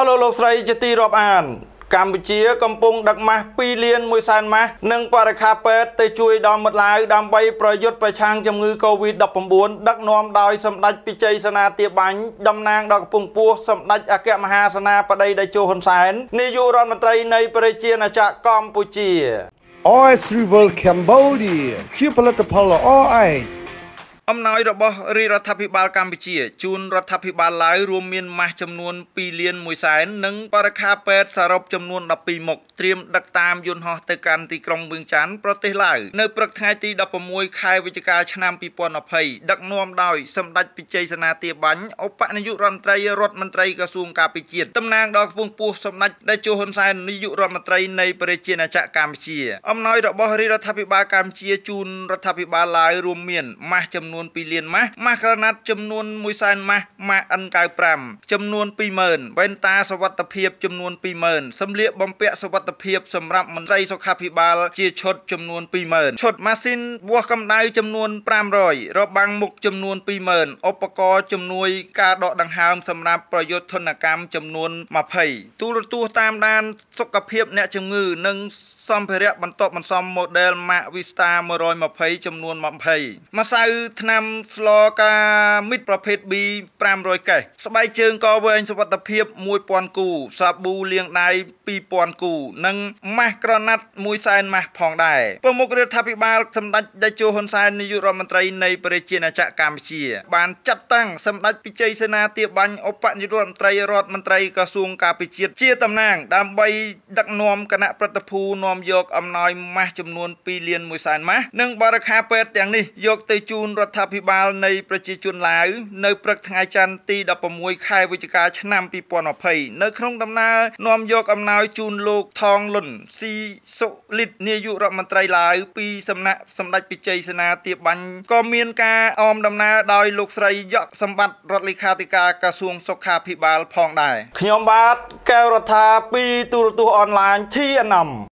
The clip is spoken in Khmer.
អស់លោកលោកស្រីជាទីរាប់អាន កម្ពុជាកំពុងដឹកម៉ាស់2លាន1សែនម៉ាស់និងបរិខាពេទ្យទៅជួយដល់មិត្តឡាវដើម្បីប្រយុទ្ធប្រឆាំងជំងឺ Covid-19 ដឹកនាំដោយសម្ដេចពិជ័យសេនាទាបាញ់តំណាងដល់កំពង់ពោះសម្ដេចអគ្គមហាសេនាបតីតេជោហ៊ុនសែននាយករដ្ឋមន្ត្រីនៃប្រជាណាចក្រកម្ពុជា OS River Cambodia ជាផលិតផលល្អឯងអំណោយរបស់រាជរដ្ឋាភិបាលកម្ពុជាជូនរដ្ឋាភិបាលឡាវរួមមានម៉ាស់ចំនួន2លាន1សែននិងបរិខាពេទ្យសរុបចំនួន12មុខត្រៀមដឹកតាមយន្តហោះទៅកាន់ទីក្រុងវៀងចាន់ប្រទេសឡាវនៅព្រឹកថ្ងៃទី16ខែវិច្ឆិកាឆ្នាំ2020ដឹកនាំដោយសម្ដេចពិជ័យសេនាទាបាញ់ឧបនាយករដ្ឋមន្ត្រីរដ្ឋមន្ត្រីក្រសួងការពារជាតិតំណាងដល់ខ្ពងពោះសម្ដេចតេជោហ៊ុនសែននាយករដ្ឋមន្ត្រីនៃប្រជាណាចក្រកម្ពុជាអំណោយរបស់រាជរដ្ឋាភិបាលកម្ពុជាជូនរដ្ឋាភិបាលឡាវរួមមានម៉ាស់ចំនួននួន2លានម៉ាស់ម៉ាស់ក្រណាត់ចំនួន1សែនម៉ាស់ម៉ាស់ N95 ចំនួន20000វ៉ែនតាសុវត្ថិភាពចំនួន20000សម្លៀកបំពាក់សុវត្ថិភាពសម្រាប់មន្ត្រីសុខាភិបាលជាឈុតចំនួន20000ឈុតម៉ាស៊ីនវាស់កម្ដៅចំនួន500របាំងមុខចំនួន20000ឧបករណ៍ជំនួយ ការដកដង្ហើមសម្រាប់ប្រយុទ្ធធនកម្មចំនួន20ទូរទស្សន៍តាមដានសុខភាព អ្នកជំងឺនិងសម្ភារៈបន្ទាប់បន្សំ model Mac Vista 120ចំនួន20ម្សៅថ្នាំស្លកាមីតប្រភេទ B 500កេសស្បែកជើង កវែងសុវត្ថិភាព1000គូសាប៊ូលាងដៃ2000គូ និងម៉ាស់ក្រណាត់1សែនម៉ាស់ផងដែរប្រមុខរដ្ឋាភិបាលសម្ដេចតេជោហ៊ុនសែននាយករដ្ឋមន្ត្រីនៃប្រជាណាចក្រកម្ពុជា បានចាត់តាំងសម្ដេចពិជ័យសេនាទាបាញ់ឧបនាយករដ្ឋមន្ត្រីរដ្ឋមន្ត្រីក្រសួងការពារជាតិជាតំណាង ដើម្បីដឹកនាំគណៈប្រតិភូនាំយកអំណោយម៉ាស់ចំនួន2លាន1សែនម៉ាស់និងបរិខាពេទ្យទាំងនេះយកទៅជូនរដ្ឋរដ្ឋាភិបាលនៃប្រជាជនឡាវនៅព្រឹកថ្ងៃច័ន្ទទី16ខែវិច្ឆិកាឆ្នាំ2020នៅ ក្នុងដំណើរនាំយកអំណោយជូនលោកថងលុនស៊ីសុលីតនាយករដ្ឋមន្ត្រីឡាវពីសំណាក់សម្ដេចពិជ័យសេនាទាបាញ់ក៏មានការអមដំណើរដោយលោកស្រីយកសម្បត្តិរដ្ឋលេខាធិការក្រសួងសុខាភិបាល ផងដែរខ្ញុំបាទកែវរដ្ឋាពី ទូរទស្សន៍អនឡាញ TNM